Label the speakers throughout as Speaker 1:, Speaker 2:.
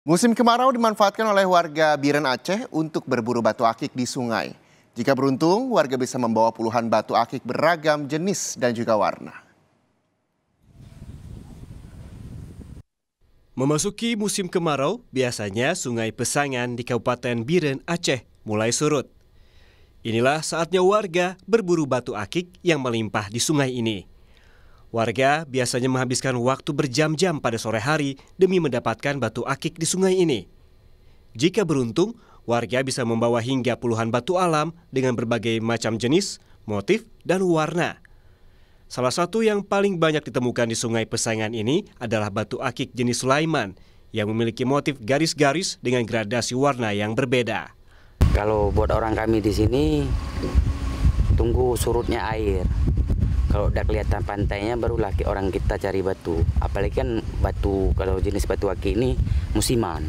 Speaker 1: Musim kemarau dimanfaatkan oleh warga Biren Aceh untuk berburu batu akik di sungai. Jika beruntung, warga bisa membawa puluhan batu akik beragam jenis dan juga warna. Memasuki musim kemarau, biasanya sungai Pesangan di Kabupaten Biren Aceh mulai surut. Inilah saatnya warga berburu batu akik yang melimpah di sungai ini. Warga biasanya menghabiskan waktu berjam-jam pada sore hari demi mendapatkan batu akik di sungai ini. Jika beruntung, warga bisa membawa hingga puluhan batu alam dengan berbagai macam jenis, motif, dan warna. Salah satu yang paling banyak ditemukan di sungai pesaingan ini adalah batu akik jenis Sulaiman yang memiliki motif garis-garis dengan gradasi warna yang berbeda. Kalau buat orang kami di sini, tunggu surutnya air kalau udah kelihatan pantainya baru
Speaker 2: barulah orang kita cari batu apalagi kan batu kalau jenis batu aki ini musiman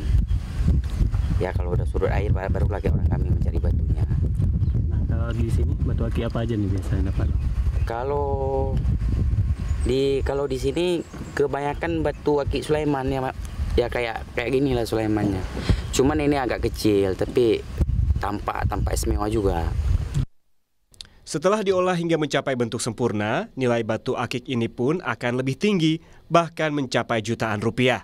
Speaker 2: ya kalau udah surut air baru lagi orang kami mencari batunya nah kalau di sini batu aki apa aja nih biasanya dapat kalau di kalau di sini kebanyakan batu aki Sulaiman ya Pak. ya kayak kayak gini lah
Speaker 1: Sulaimannya cuman ini agak kecil tapi tampak tampak istimewa juga setelah diolah hingga mencapai bentuk sempurna, nilai batu akik ini pun akan lebih tinggi, bahkan mencapai jutaan rupiah.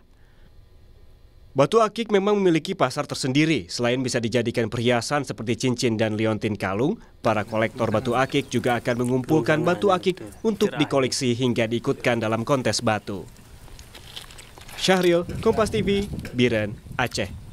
Speaker 1: Batu akik memang memiliki pasar tersendiri. Selain bisa dijadikan perhiasan seperti cincin dan liontin kalung, para kolektor batu akik juga akan mengumpulkan batu akik untuk dikoleksi hingga diikutkan dalam kontes batu. Syahril, Kompas TV, Biren, Aceh.